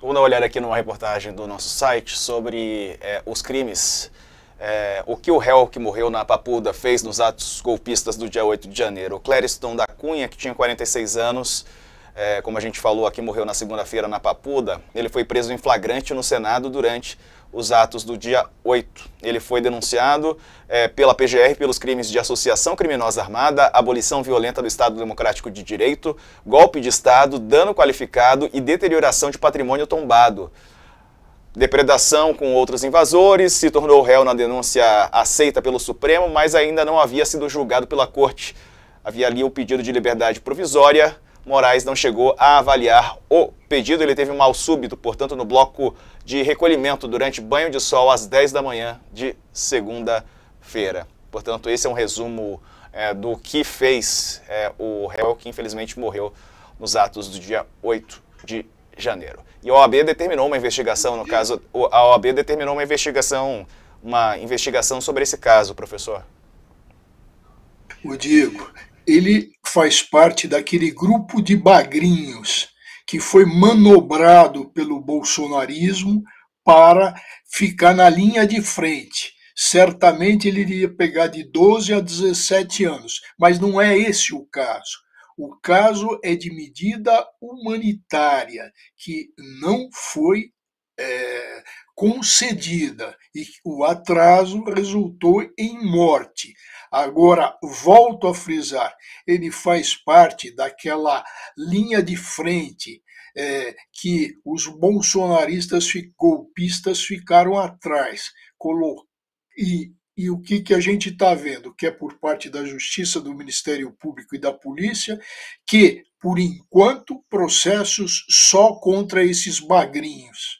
Vamos dar uma olhada aqui numa reportagem do nosso site sobre é, os crimes. É, o que o réu que morreu na Papuda fez nos atos golpistas do dia 8 de janeiro. O Clériston da Cunha, que tinha 46 anos, é, como a gente falou aqui, morreu na segunda-feira na Papuda. Ele foi preso em flagrante no Senado durante os atos do dia 8. Ele foi denunciado é, pela PGR pelos crimes de associação criminosa armada, abolição violenta do Estado Democrático de Direito, golpe de Estado, dano qualificado e deterioração de patrimônio tombado. Depredação com outros invasores, se tornou réu na denúncia aceita pelo Supremo, mas ainda não havia sido julgado pela Corte. Havia ali o pedido de liberdade provisória. Moraes não chegou a avaliar o pedido ele teve um mal súbito, portanto, no bloco de recolhimento durante banho de sol às 10 da manhã de segunda-feira. Portanto, esse é um resumo é, do que fez é, o réu que infelizmente morreu nos atos do dia 8 de janeiro. E a OAB determinou uma investigação, no caso, a OAB determinou uma investigação, uma investigação sobre esse caso, professor. O Diego, ele faz parte daquele grupo de bagrinhos que foi manobrado pelo bolsonarismo para ficar na linha de frente. Certamente ele iria pegar de 12 a 17 anos, mas não é esse o caso. O caso é de medida humanitária, que não foi é, concedida, e o atraso resultou em morte. Agora, volto a frisar, ele faz parte daquela linha de frente é, que os bolsonaristas golpistas ficaram atrás. e, e o que, que a gente está vendo? Que é por parte da Justiça, do Ministério Público e da Polícia, que, por enquanto, processos só contra esses bagrinhos.